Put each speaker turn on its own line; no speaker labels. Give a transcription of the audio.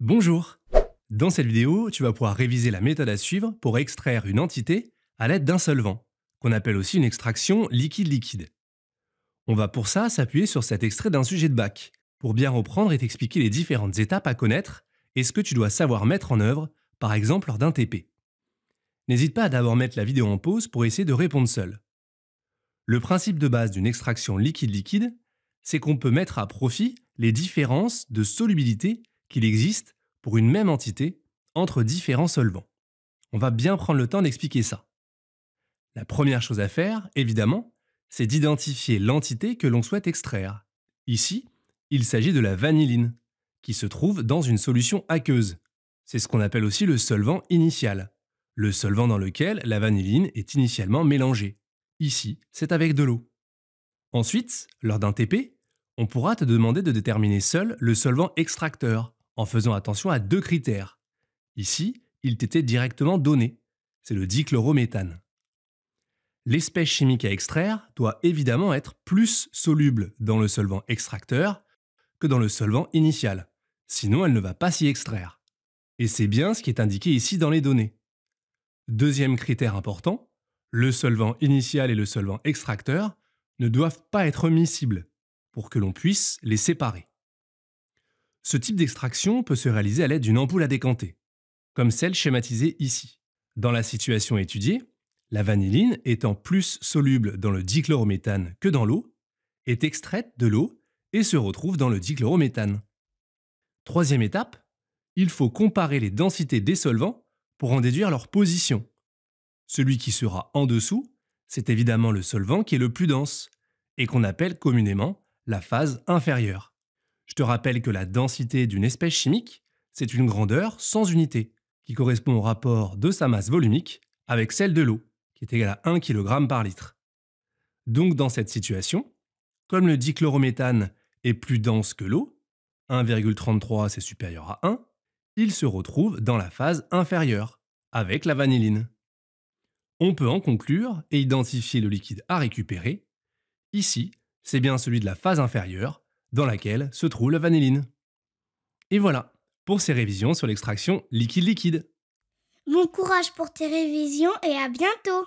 Bonjour Dans cette vidéo, tu vas pouvoir réviser la méthode à suivre pour extraire une entité à l'aide d'un solvant, qu'on appelle aussi une extraction liquide-liquide. On va pour ça s'appuyer sur cet extrait d'un sujet de bac, pour bien reprendre et t'expliquer les différentes étapes à connaître et ce que tu dois savoir mettre en œuvre, par exemple lors d'un TP. N'hésite pas à d'abord mettre la vidéo en pause pour essayer de répondre seul. Le principe de base d'une extraction liquide-liquide, c'est qu'on peut mettre à profit les différences de solubilité qu'il existe, pour une même entité, entre différents solvants. On va bien prendre le temps d'expliquer ça. La première chose à faire, évidemment, c'est d'identifier l'entité que l'on souhaite extraire. Ici, il s'agit de la vanilline, qui se trouve dans une solution aqueuse. C'est ce qu'on appelle aussi le solvant initial, le solvant dans lequel la vanilline est initialement mélangée. Ici, c'est avec de l'eau. Ensuite, lors d'un TP, on pourra te demander de déterminer seul le solvant extracteur, en faisant attention à deux critères. Ici, il t'était directement donné. C'est le dichlorométhane. L'espèce chimique à extraire doit évidemment être plus soluble dans le solvant extracteur que dans le solvant initial, sinon elle ne va pas s'y extraire. Et c'est bien ce qui est indiqué ici dans les données. Deuxième critère important, le solvant initial et le solvant extracteur ne doivent pas être miscibles pour que l'on puisse les séparer. Ce type d'extraction peut se réaliser à l'aide d'une ampoule à décanter, comme celle schématisée ici. Dans la situation étudiée, la vanilline étant plus soluble dans le dichlorométhane que dans l'eau, est extraite de l'eau et se retrouve dans le dichlorométhane. Troisième étape, il faut comparer les densités des solvants pour en déduire leur position. Celui qui sera en dessous, c'est évidemment le solvant qui est le plus dense, et qu'on appelle communément la phase inférieure. Je te rappelle que la densité d'une espèce chimique, c'est une grandeur sans unité, qui correspond au rapport de sa masse volumique avec celle de l'eau, qui est égale à 1 kg par litre. Donc dans cette situation, comme le dichlorométhane est plus dense que l'eau, 1,33 c'est supérieur à 1, il se retrouve dans la phase inférieure, avec la vanilline. On peut en conclure et identifier le liquide à récupérer. Ici, c'est bien celui de la phase inférieure, dans laquelle se trouve la vanilline. Et voilà pour ces révisions sur l'extraction liquide-liquide. Bon courage pour tes révisions et à bientôt